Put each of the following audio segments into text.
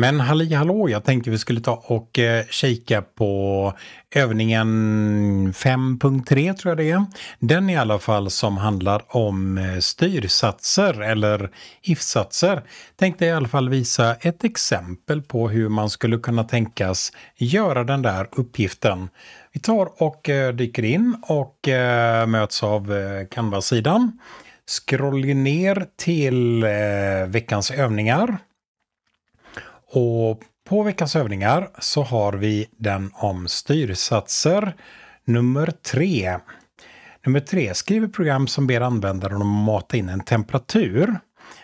Men halli hallå, jag tänkte vi skulle ta och eh, kika på övningen 5.3 tror jag det är. Den i alla fall som handlar om eh, styrsatser eller if-satser. Tänkte i alla fall visa ett exempel på hur man skulle kunna tänkas göra den där uppgiften. Vi tar och eh, dyker in och möts av Canva-sidan. Scrollar ner till veckans övningar. Och på veckans övningar så har vi den om styrsatser nummer tre. Nummer tre, skriver program som ber användaren att mata in en temperatur.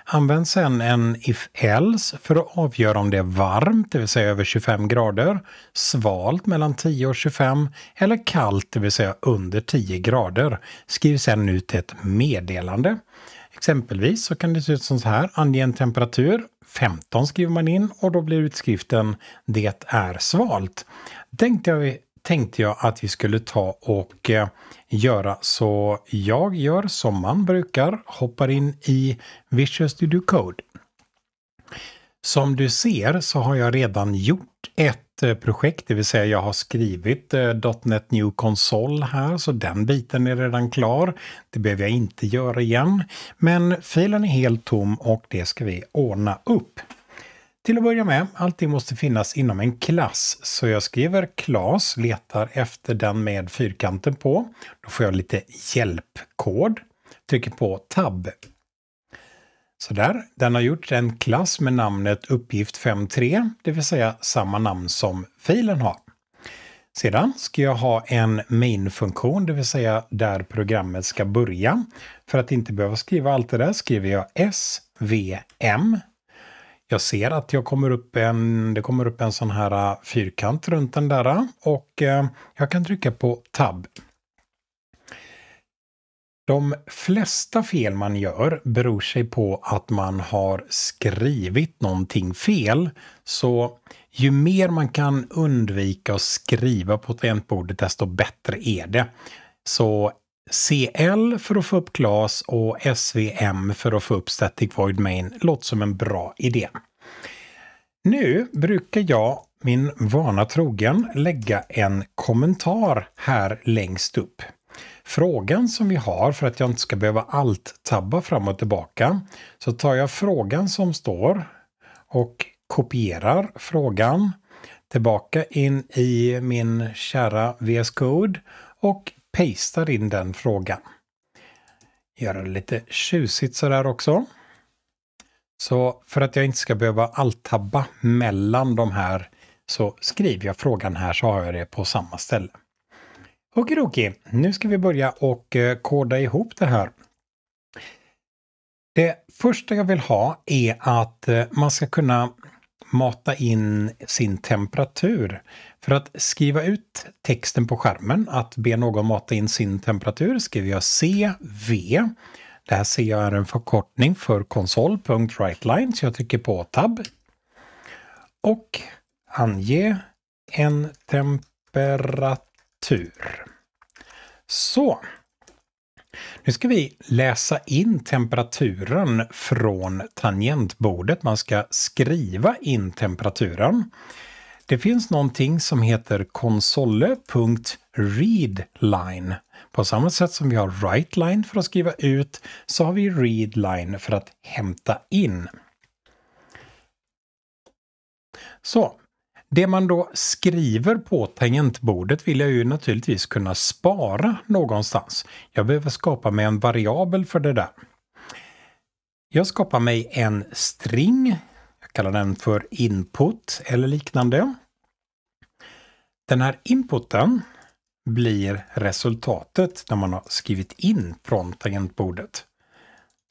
Använd sedan en if-else för att avgöra om det är varmt, det vill säga över 25 grader, svalt mellan 10 och 25 eller kallt, det vill säga under 10 grader. Skriv sedan ut ett meddelande. Exempelvis så kan det se ut som så här, ange en temperatur 15 skriver man in och då blir utskriften Det är svalt. Tänkte jag, tänkte jag att vi skulle ta och eh, göra så jag gör som man brukar, hoppar in i Visual Studio Code. Som du ser så har jag redan gjort ett eget eh, projekt, det vill säga jag har skrivit eh, .NET New Console här, så den biten är redan klar. Det behöver jag inte göra igen. Men filen är helt tom och det ska vi ordna upp. Till att börja med, allting måste finnas inom en klass, så jag skriver class, letar efter den med fyrkanten på. Då får jag lite hjälpkod, trycker på tab Sådär, den har gjort en klass med namnet uppgift 5.3, det vill säga samma namn som filen har. Sedan ska jag ha en main-funktion, det vill säga där programmet ska börja. För att inte behöva skriva allt det där skriver jag svm. Jag ser att jag kommer upp en, det kommer upp en sån här fyrkant runt den där och eh, jag kan trycka på tab de flesta fel man gör beror sig på att man har skrivit någonting fel. Så ju mer man kan undvika att skriva på tangentbordet desto bättre är det. Så CL för att få upp Class och SVM för att få upp Static Void Main låter som en bra idé. Nu brukar jag, min vana trogen, lägga en kommentar här längst upp frågan som vi har, för att jag inte ska behöva allt tabba fram och tillbaka, så tar jag frågan som står och kopierar frågan tillbaka in i min kära VS Code och pastar in den frågan. Göra det lite tjusigt sådär också. Så för att jag inte ska behöva allt tabba mellan de här så skriver jag frågan här så har jag det på samma ställe. Okidoki, nu ska vi börja och eh, koda ihop det här. Det första jag vill ha är att eh, man ska kunna mata in sin temperatur. För att skriva ut texten på skärmen, att be någon mata in sin temperatur, skriver jag CV. Det här ser jag är en förkortning för konsol.writeline, så jag trycker på tab. Och ange en temperatur temperatur. Så. Nu ska vi läsa in temperaturen från tangentbordet. Man ska skriva in temperaturen. Det finns någonting som heter console.readline. På samma sätt som vi har writeline för att skriva ut så har vi readline för att hämta in. Så, det man då skriver på tangentbordet vill jag ju naturligtvis kunna spara någonstans. Jag behöver skapa mig en variabel för det där. Jag skapar mig en string. Jag kallar den för input eller liknande. Den här inputen blir resultatet när man har skrivit in från tangentbordet.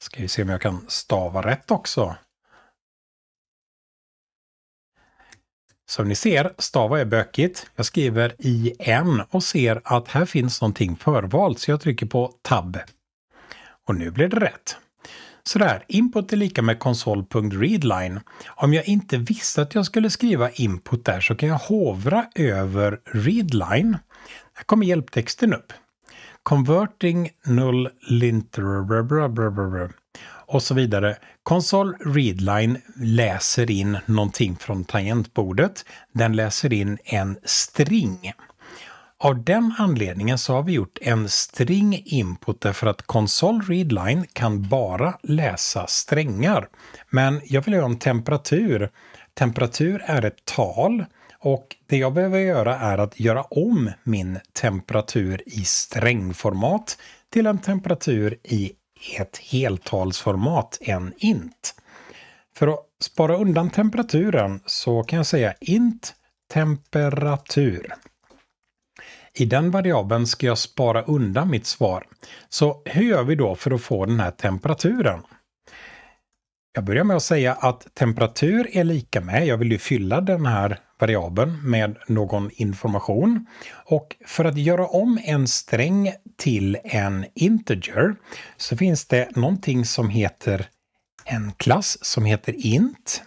Ska vi se om jag kan stava rätt också. Som ni ser stavar jag bökigt. Jag skriver IN och ser att här finns någonting förvalt så jag trycker på Tab. Och nu blir det rätt. Sådär, input är lika med konsol.readline. Om jag inte visste att jag skulle skriva input där så kan jag hovra över readline. Här kommer hjälptexten upp. Converting null linter och så vidare. Konsol readline läser in någonting från tangentbordet. Den läser in en string. Av den anledningen så har vi gjort en string input därför att konsol readline kan bara läsa strängar. Men jag vill göra en temperatur. Temperatur är ett tal och det jag behöver göra är att göra om min temperatur i strängformat till en temperatur i ett heltalsformat än int. För att spara undan temperaturen så kan jag säga int temperatur. I den variabeln ska jag spara undan mitt svar. Så hur gör vi då för att få den här temperaturen? Jag börjar med att säga att temperatur är lika med, jag vill ju fylla den här variabeln med någon information. Och för att göra om en sträng till en integer så finns det någonting som heter en klass som heter int.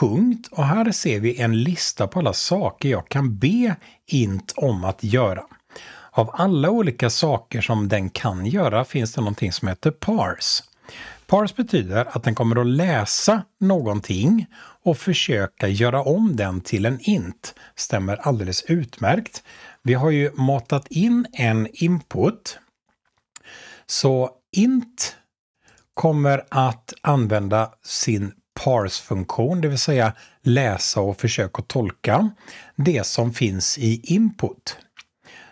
Punkt. Och här ser vi en lista på alla saker jag kan be int om att göra. Av alla olika saker som den kan göra finns det någonting som heter parse. Pars betyder att den kommer att läsa någonting och försöka göra om den till en int. Stämmer alldeles utmärkt. Vi har ju matat in en input. Så int kommer att använda sin parse-funktion, det vill säga läsa och försöka tolka det som finns i input.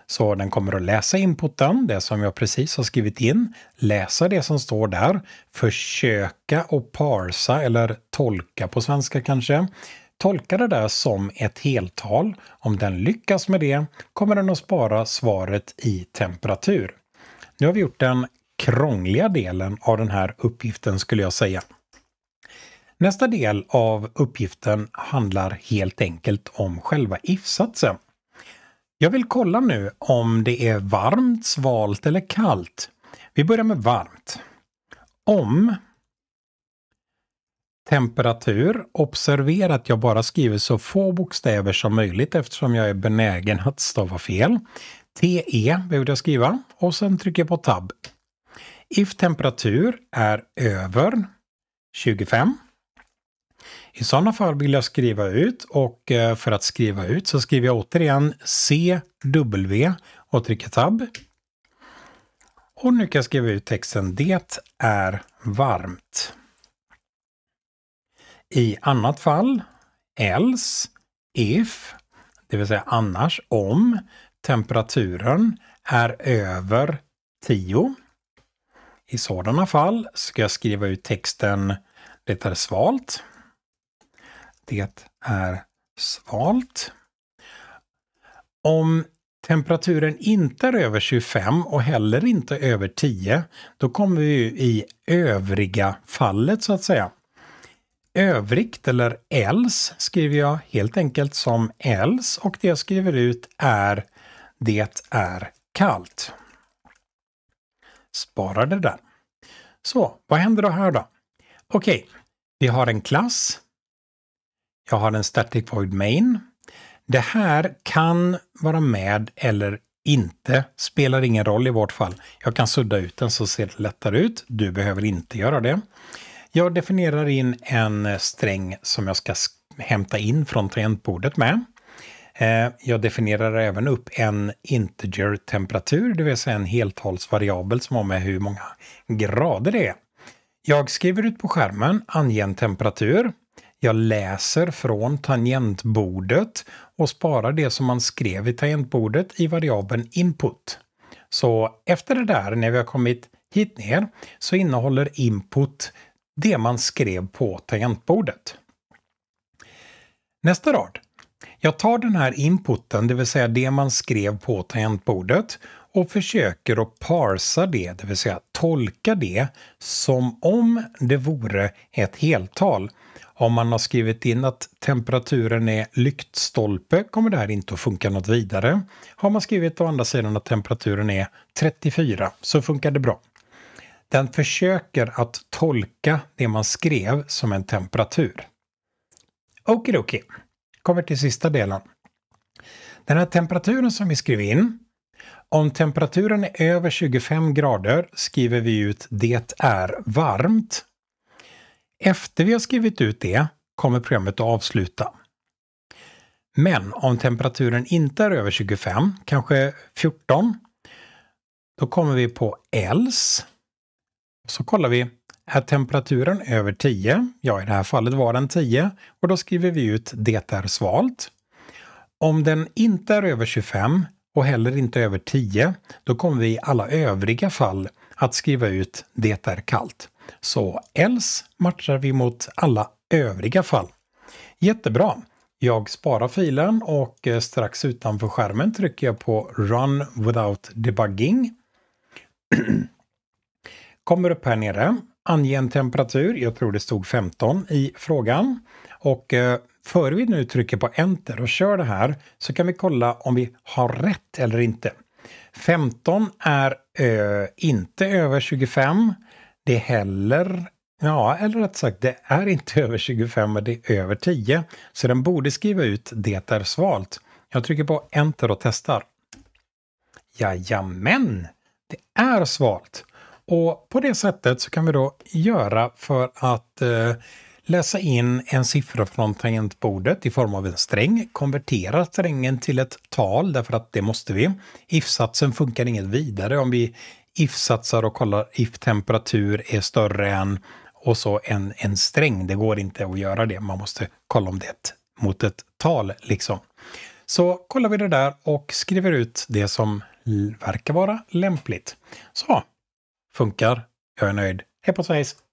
Så den kommer att läsa inputen, det som jag precis har skrivit in, läsa det som står där, försöka och parsa eller tolka på svenska kanske, tolka det där som ett heltal. Om den lyckas med det kommer den att spara svaret i temperatur. Nu har vi gjort den krångliga delen av den här uppgiften skulle jag säga. Nästa del av uppgiften handlar helt enkelt om själva if-satsen. Jag vill kolla nu om det är varmt, svalt eller kallt. Vi börjar med varmt. Om temperatur, observera att jag bara skriver så få bokstäver som möjligt eftersom jag är benägen att stava fel. TE behövde jag skriva och sen trycker jag på tab. If temperatur är över 25 i sådana fall vill jag skriva ut och eh, för att skriva ut så skriver jag återigen CW och trycker tab. Och nu kan jag skriva ut texten Det är varmt. I annat fall, else, if, det vill säga annars om temperaturen är över 10. I sådana fall ska jag skriva ut texten Det är svalt det är svalt. Om temperaturen inte är över 25 och heller inte över 10, då kommer vi i övriga fallet så att säga. Övrigt eller else skriver jag helt enkelt som else och det jag skriver ut är det är kallt. Sparar det där. Så, vad händer då här då? Okej, vi har en klass jag har en static void main. Det här kan vara med eller inte. Spelar ingen roll i vårt fall. Jag kan sudda ut den så ser det lättare ut. Du behöver inte göra det. Jag definierar in en sträng som jag ska hämta in från tangentbordet med. Eh, jag definierar även upp en integer-temperatur, det vill säga en heltalsvariabel som har med hur många grader det är. Jag skriver ut på skärmen, ange en temperatur. Jag läser från tangentbordet och sparar det som man skrev i tangentbordet i variabeln input. Så efter det där, när vi har kommit hit ner, så innehåller input det man skrev på tangentbordet. Nästa rad. Jag tar den här inputen, det vill säga det man skrev på tangentbordet, och försöker att parsa det, det vill säga tolka det, som om det vore ett heltal. Om man har skrivit in att temperaturen är lyktstolpe kommer det här inte att funka något vidare. Har man skrivit å andra sidan att temperaturen är 34 så funkar det bra. Den försöker att tolka det man skrev som en temperatur. Okidoki, kommer till sista delen. Den här temperaturen som vi skriver in, om temperaturen är över 25 grader skriver vi ut det är varmt efter vi har skrivit ut det kommer programmet att avsluta. Men om temperaturen inte är över 25, kanske 14, då kommer vi på else. Så kollar vi, är temperaturen över 10? Ja, i det här fallet var den 10 och då skriver vi ut det är svalt. Om den inte är över 25 och heller inte över 10, då kommer vi i alla övriga fall att skriva ut det är kallt. Så else matchar vi mot alla övriga fall. Jättebra! Jag sparar filen och eh, strax utanför skärmen trycker jag på Run without debugging. Kommer upp här nere. Ange en temperatur, jag tror det stod 15 i frågan. Och eh, före vi nu trycker på Enter och kör det här så kan vi kolla om vi har rätt eller inte. 15 är ö, eh, inte över 25 det är heller Ja, eller rätt sagt, det är inte över 25 men det är över 10. Så den borde skriva ut det är svalt. Jag trycker på enter och testar. Jajamän! Det är svalt. Och på det sättet så kan vi då göra för att eh, läsa in en siffra från tangentbordet i form av en sträng, konvertera strängen till ett tal därför att det måste vi. If-satsen funkar inget vidare om vi if-satsar och kollar if-temperatur är större än och så en, en sträng. Det går inte att göra det. Man måste kolla om det mot ett tal liksom. Så kollar vi det där och skriver ut det som verkar vara lämpligt. Så, funkar. Jag är nöjd. Hej på svejs!